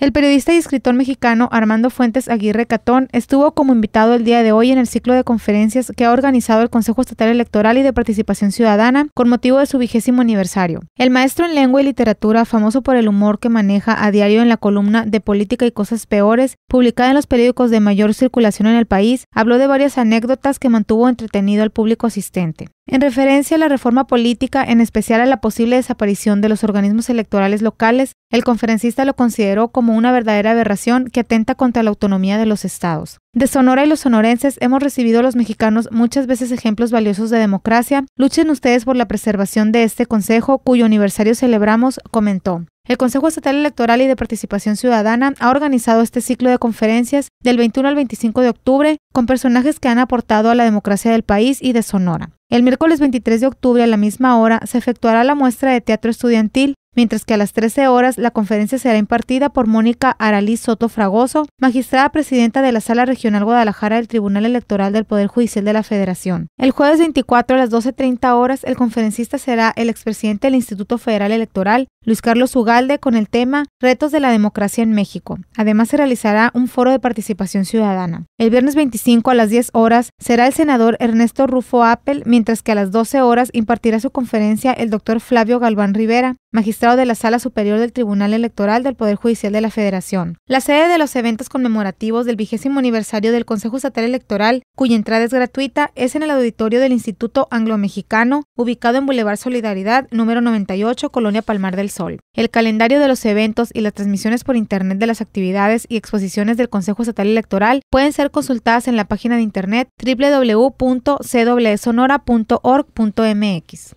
El periodista y escritor mexicano Armando Fuentes Aguirre Catón estuvo como invitado el día de hoy en el ciclo de conferencias que ha organizado el Consejo Estatal Electoral y de Participación Ciudadana con motivo de su vigésimo aniversario. El maestro en lengua y literatura, famoso por el humor que maneja a diario en la columna de Política y Cosas Peores, publicada en los periódicos de mayor circulación en el país, habló de varias anécdotas que mantuvo entretenido al público asistente en referencia a la reforma política, en especial a la posible desaparición de los organismos electorales locales, el conferencista lo consideró como una verdadera aberración que atenta contra la autonomía de los estados. De Sonora y los sonorenses hemos recibido los mexicanos muchas veces ejemplos valiosos de democracia. Luchen ustedes por la preservación de este consejo cuyo aniversario celebramos, comentó. El Consejo Estatal Electoral y de Participación Ciudadana ha organizado este ciclo de conferencias del 21 al 25 de octubre con personajes que han aportado a la democracia del país y de Sonora. El miércoles 23 de octubre a la misma hora se efectuará la muestra de teatro estudiantil mientras que a las 13 horas la conferencia será impartida por Mónica Aralí Soto Fragoso, magistrada presidenta de la Sala Regional Guadalajara del Tribunal Electoral del Poder Judicial de la Federación. El jueves 24 a las 12.30 horas, el conferencista será el expresidente del Instituto Federal Electoral, Luis Carlos Ugalde, con el tema Retos de la Democracia en México. Además, se realizará un foro de participación ciudadana. El viernes 25 a las 10 horas será el senador Ernesto Rufo Apple, mientras que a las 12 horas impartirá su conferencia el doctor Flavio Galván Rivera, magistrado de la Sala Superior del Tribunal Electoral del Poder Judicial de la Federación. La sede de los eventos conmemorativos del vigésimo aniversario del Consejo Estatal Electoral, cuya entrada es gratuita, es en el auditorio del Instituto Anglo-Mexicano, ubicado en Boulevard Solidaridad, número 98, Colonia Palmar del Sol. El calendario de los eventos y las transmisiones por Internet de las actividades y exposiciones del Consejo Estatal Electoral pueden ser consultadas en la página de Internet www.cwsonora.org.mx.